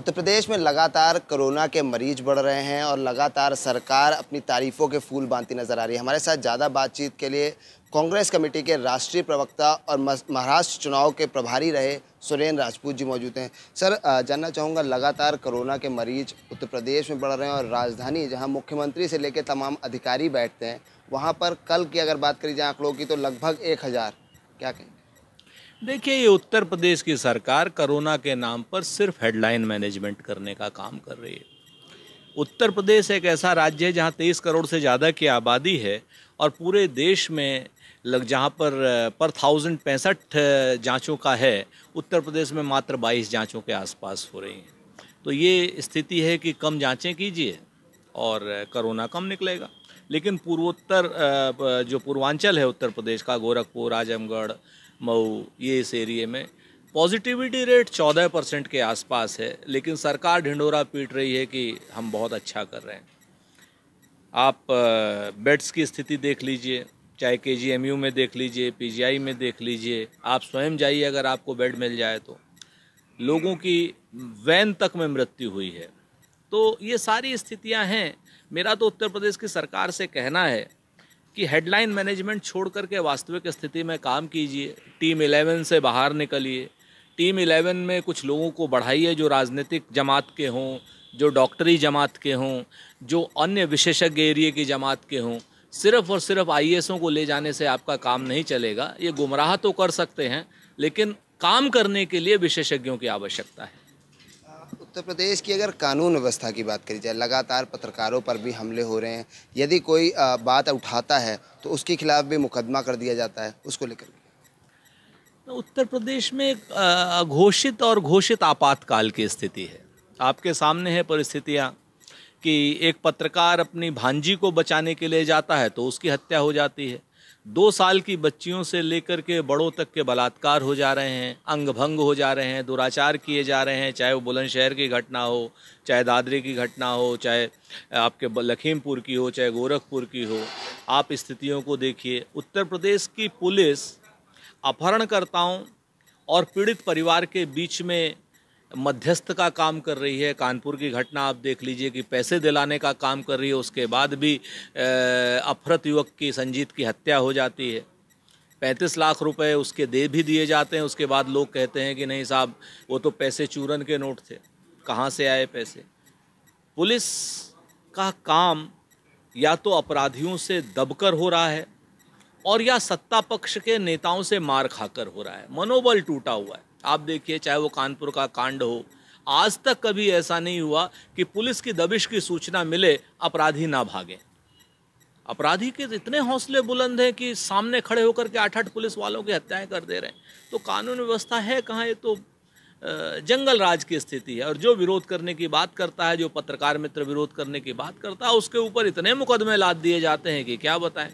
उत्तर प्रदेश में लगातार कोरोना के मरीज बढ़ रहे हैं और लगातार सरकार अपनी तारीफों के फूल बांधती नजर आ रही है हमारे साथ ज़्यादा बातचीत के लिए कांग्रेस कमेटी के राष्ट्रीय प्रवक्ता और महाराष्ट्र चुनाव के प्रभारी रहे सुरेन राजपूत जी मौजूद हैं सर जानना चाहूँगा लगातार कोरोना के मरीज उत्तर प्रदेश में बढ़ रहे हैं और राजधानी जहाँ मुख्यमंत्री से लेकर तमाम अधिकारी बैठते हैं वहाँ पर कल की अगर बात करी जाए आंकड़ों की तो लगभग एक हज़ार क्या कहें देखिए ये उत्तर प्रदेश की सरकार कोरोना के नाम पर सिर्फ हेडलाइन मैनेजमेंट करने का काम कर रही है उत्तर प्रदेश एक ऐसा राज्य है जहाँ तेईस करोड़ से ज़्यादा की आबादी है और पूरे देश में लग जहाँ पर पर थाउजेंड पैंसठ जाँचों का है उत्तर प्रदेश में मात्र बाईस जाँचों के आसपास हो रही हैं तो ये स्थिति है कि कम जाँचें कीजिए और करोना कम निकलेगा लेकिन पूर्वोत्तर जो पूर्वांचल है उत्तर प्रदेश का गोरखपुर आजमगढ़ मऊ ये इस एरिए में पॉजिटिविटी रेट चौदह परसेंट के आसपास है लेकिन सरकार ढिंडोरा पीट रही है कि हम बहुत अच्छा कर रहे हैं आप बेड्स की स्थिति देख लीजिए चाहे के जी एम यू में देख लीजिए पी जी आई में देख लीजिए आप स्वयं जाइए अगर आपको बेड मिल जाए तो लोगों की वैन तक में मृत्यु हुई है तो ये सारी स्थितियां हैं मेरा तो उत्तर प्रदेश की सरकार से कहना है कि हेडलाइन मैनेजमेंट छोड़ करके वास्तविक स्थिति में काम कीजिए टीम इलेवन से बाहर निकलिए टीम इलेवन में कुछ लोगों को बढ़ाइए जो राजनीतिक जमात के हों जो डॉक्टरी जमात के हों जो अन्य विशेषज्ञ एरिए की जमात के हों सिर्फ और सिर्फ आई को ले जाने से आपका काम नहीं चलेगा ये गुमराह तो कर सकते हैं लेकिन काम करने के लिए विशेषज्ञों की आवश्यकता है उत्तर प्रदेश की अगर कानून व्यवस्था की बात करी जाए लगातार पत्रकारों पर भी हमले हो रहे हैं यदि कोई बात उठाता है तो उसके खिलाफ भी मुकदमा कर दिया जाता है उसको लेकर तो उत्तर प्रदेश में घोषित और घोषित आपातकाल की स्थिति है आपके सामने है परिस्थितियाँ कि एक पत्रकार अपनी भांजी को बचाने के लिए जाता है तो उसकी हत्या हो जाती है दो साल की बच्चियों से लेकर के बड़ों तक के बलात्कार हो जा रहे हैं अंग भंग हो जा रहे हैं दुराचार किए जा रहे हैं चाहे वो बुलंदशहर की घटना हो चाहे दादरी की घटना हो चाहे आपके लखीमपुर की हो चाहे गोरखपुर की हो आप स्थितियों को देखिए उत्तर प्रदेश की पुलिस अपहरणकर्ताओं और पीड़ित परिवार के बीच में मध्यस्थ का काम कर रही है कानपुर की घटना आप देख लीजिए कि पैसे दिलाने का काम कर रही है उसके बाद भी अफरत युवक की संजीत की हत्या हो जाती है पैंतीस लाख रुपए उसके दे भी दिए जाते हैं उसके बाद लोग कहते हैं कि नहीं साहब वो तो पैसे चूरन के नोट थे कहाँ से आए पैसे पुलिस का काम या तो अपराधियों से दबकर हो रहा है और या सत्ता पक्ष के नेताओं से मार खाकर हो रहा है मनोबल टूटा हुआ है आप देखिए चाहे वो कानपुर का कांड हो आज तक कभी ऐसा नहीं हुआ कि पुलिस की दबिश की सूचना मिले अपराधी ना भागे अपराधी के तो इतने हौसले बुलंद हैं कि सामने खड़े होकर के आठ आठ पुलिस वालों की हत्याएं कर दे रहे हैं तो कानून व्यवस्था है कहाँ ये तो जंगल राज की स्थिति है और जो विरोध करने की बात करता है जो पत्रकार मित्र विरोध करने की बात करता है उसके ऊपर इतने मुकदमे लाद दिए जाते हैं कि क्या बताएं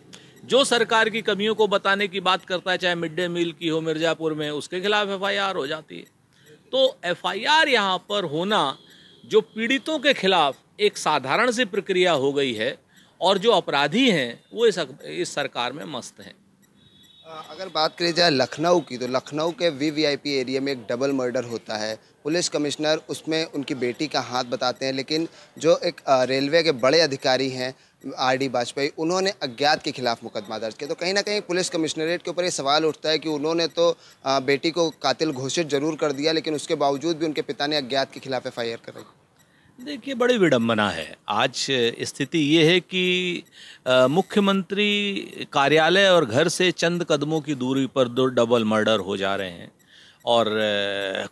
जो सरकार की कमियों को बताने की बात करता है चाहे मिड डे मील की हो मिर्ज़ापुर में उसके खिलाफ एफआईआर हो जाती है तो एफआईआर यहाँ पर होना जो पीड़ितों के खिलाफ एक साधारण सी प्रक्रिया हो गई है और जो अपराधी हैं वो इस इस सरकार में मस्त हैं अगर बात करी जाए लखनऊ की तो लखनऊ के V V I P area में एक डबल मर्डर होता है पुलिस कमिश्नर उसमें उनकी बेटी का हाथ बताते हैं लेकिन जो एक रेलवे के बड़े अधिकारी हैं आर डी वाजपेयी उन्होंने अज्ञात के खिलाफ मुकदमा दर्ज किया तो कहीं ना कहीं पुलिस कमिश्नरेट के ऊपर ये सवाल उठता है कि उन्होंने तो बेटी को कातिल घोषित जरूर कर दिया लेकिन उसके बावजूद भी उनके पिता ने अज्ञात के खिलाफ एफ आई आर कराई देखिए बड़ी विडम्बना है आज स्थिति ये है कि मुख्यमंत्री कार्यालय और घर से चंद कदमों की दूरी पर दो डबल मर्डर हो जा रहे हैं और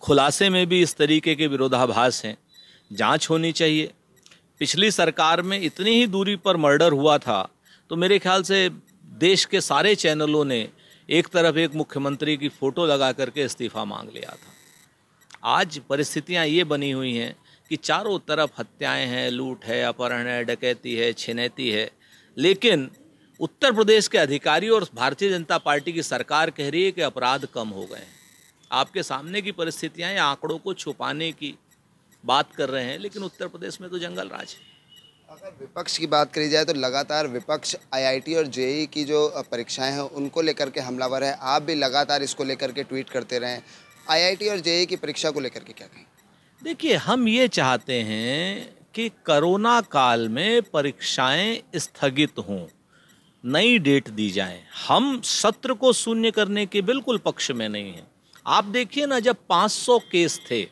खुलासे में भी इस तरीके के विरोधाभास हैं जांच होनी चाहिए पिछली सरकार में इतनी ही दूरी पर मर्डर हुआ था तो मेरे ख्याल से देश के सारे चैनलों ने एक तरफ एक मुख्यमंत्री की फ़ोटो लगा करके इस्तीफा मांग लिया था आज परिस्थितियां ये बनी हुई हैं कि चारों तरफ हत्याएं हैं लूट है अपहरण है डकैती है छिनैती है लेकिन उत्तर प्रदेश के अधिकारी और भारतीय जनता पार्टी की सरकार कह रही है कि अपराध कम हो गए हैं आपके सामने की परिस्थितियाँ आंकड़ों को छुपाने की बात कर रहे हैं लेकिन उत्तर प्रदेश में तो जंगल राज है अगर विपक्ष की बात करी जाए तो लगातार विपक्ष आईआईटी और जेई e की जो परीक्षाएं हैं उनको लेकर के हमलावर है आप भी लगातार इसको लेकर के ट्वीट करते रहें आईआईटी और जेई e की परीक्षा को लेकर के क्या कहें देखिए हम ये चाहते हैं कि कोरोना काल में परीक्षाएं स्थगित हों नई डेट दी जाए हम सत्र को शून्य करने के बिल्कुल पक्ष में नहीं हैं आप देखिए ना जब पाँच केस थे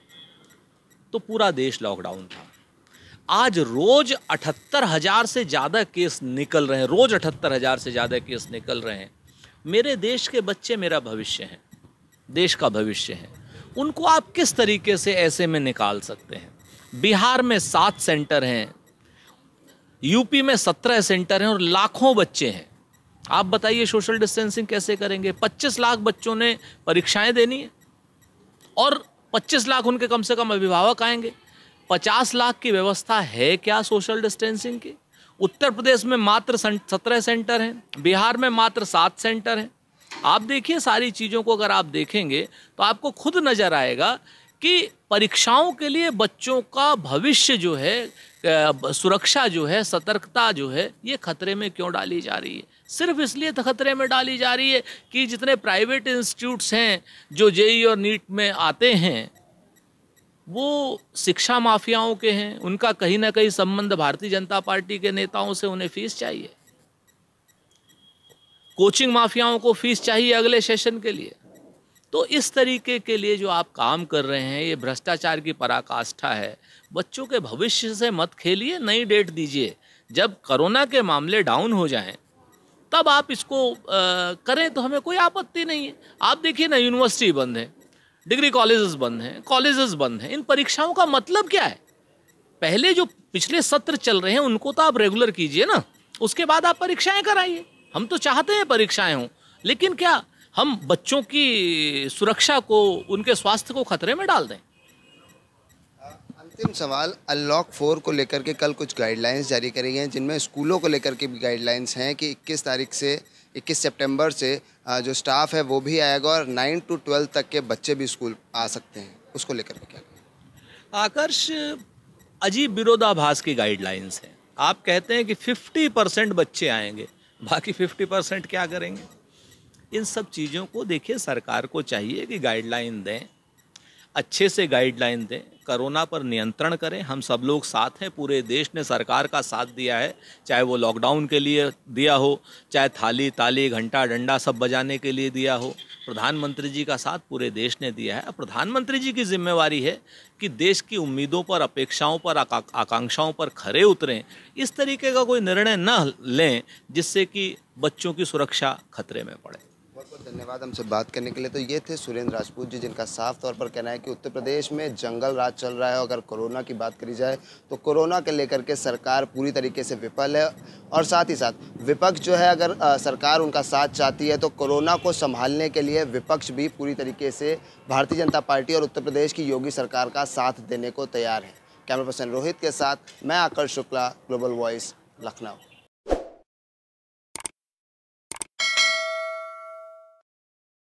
तो पूरा देश लॉकडाउन था आज रोज अठहत्तर हज़ार से ज़्यादा केस निकल रहे हैं रोज अठहत्तर हज़ार से ज़्यादा केस निकल रहे हैं मेरे देश के बच्चे मेरा भविष्य है देश का भविष्य है उनको आप किस तरीके से ऐसे में निकाल सकते हैं बिहार में सात सेंटर हैं यूपी में सत्रह सेंटर हैं और लाखों बच्चे हैं आप बताइए सोशल डिस्टेंसिंग कैसे करेंगे पच्चीस लाख बच्चों ने परीक्षाएं देनी है और पच्चीस लाख उनके कम से कम अभिभावक आएंगे पचास लाख की व्यवस्था है क्या सोशल डिस्टेंसिंग की उत्तर प्रदेश में मात्र सत्रह सेंटर हैं बिहार में मात्र सात सेंटर हैं आप देखिए सारी चीज़ों को अगर आप देखेंगे तो आपको खुद नज़र आएगा कि परीक्षाओं के लिए बच्चों का भविष्य जो है सुरक्षा जो है सतर्कता जो है ये खतरे में क्यों डाली जा रही है सिर्फ इसलिए तो खतरे में डाली जा रही है कि जितने प्राइवेट इंस्टीट्यूट्स हैं जो जेई और नीट में आते हैं वो शिक्षा माफियाओं के हैं उनका कहीं ना कहीं संबंध भारतीय जनता पार्टी के नेताओं से उन्हें फीस चाहिए कोचिंग माफियाओं को फीस चाहिए अगले सेशन के लिए तो इस तरीके के लिए जो आप काम कर रहे हैं ये भ्रष्टाचार की पराकाष्ठा है बच्चों के भविष्य से मत खेलिए नई डेट दीजिए जब कोरोना के मामले डाउन हो जाएं तब आप इसको आ, करें तो हमें कोई आपत्ति नहीं है आप देखिए ना यूनिवर्सिटी बंद है डिग्री कॉलेजेस बंद हैं कॉलेजेस बंद हैं इन परीक्षाओं का मतलब क्या है पहले जो पिछले सत्र चल रहे हैं उनको तो आप रेगुलर कीजिए ना उसके बाद आप परीक्षाएं कराइए हम तो चाहते हैं परीक्षाएं हों लेकिन क्या हम बच्चों की सुरक्षा को उनके स्वास्थ्य को खतरे में डाल दें अंतिम सवाल अनलॉक फोर को लेकर के कल कुछ गाइडलाइंस जारी करी हैं जिनमें स्कूलों को लेकर के भी गाइडलाइंस हैं कि 21 तारीख से 21 सितंबर से जो स्टाफ है वो भी आएगा और 9 टू 12 तक के बच्चे भी स्कूल आ सकते हैं उसको लेकर के क्या आकर्ष अजीब विरोधाभास की गाइडलाइंस हैं आप कहते हैं कि फिफ्टी परसेंट बच्चे आएंगे बाकी फिफ्टी परसेंट क्या करेंगे इन सब चीज़ों को देखिए सरकार को चाहिए कि गाइडलाइन दें अच्छे से गाइडलाइन दें कोरोना पर नियंत्रण करें हम सब लोग साथ हैं पूरे देश ने सरकार का साथ दिया है चाहे वो लॉकडाउन के लिए दिया हो चाहे थाली ताली घंटा डंडा सब बजाने के लिए दिया हो प्रधानमंत्री जी का साथ पूरे देश ने दिया है प्रधानमंत्री जी की जिम्मेवारी है कि देश की उम्मीदों पर अपेक्षाओं पर आकांक्षाओं पर खरे उतरें इस तरीके का कोई निर्णय न लें जिससे कि बच्चों की सुरक्षा खतरे में पड़े बहुत बहुत धन्यवाद हमसे बात करने के लिए तो ये थे सुरेंद्र राजपूत जी जिनका साफ तौर पर कहना है कि उत्तर प्रदेश में जंगल राज चल रहा है अगर कोरोना की बात करी जाए तो कोरोना के लेकर के सरकार पूरी तरीके से विफल है और साथ ही साथ विपक्ष जो है अगर सरकार उनका साथ चाहती है तो कोरोना को संभालने के लिए विपक्ष भी पूरी तरीके से भारतीय जनता पार्टी और उत्तर प्रदेश की योगी सरकार का साथ देने को तैयार है कैमरा पर्सन रोहित के साथ मैं आकर्ष शुक्ला ग्लोबल वॉइस लखनऊ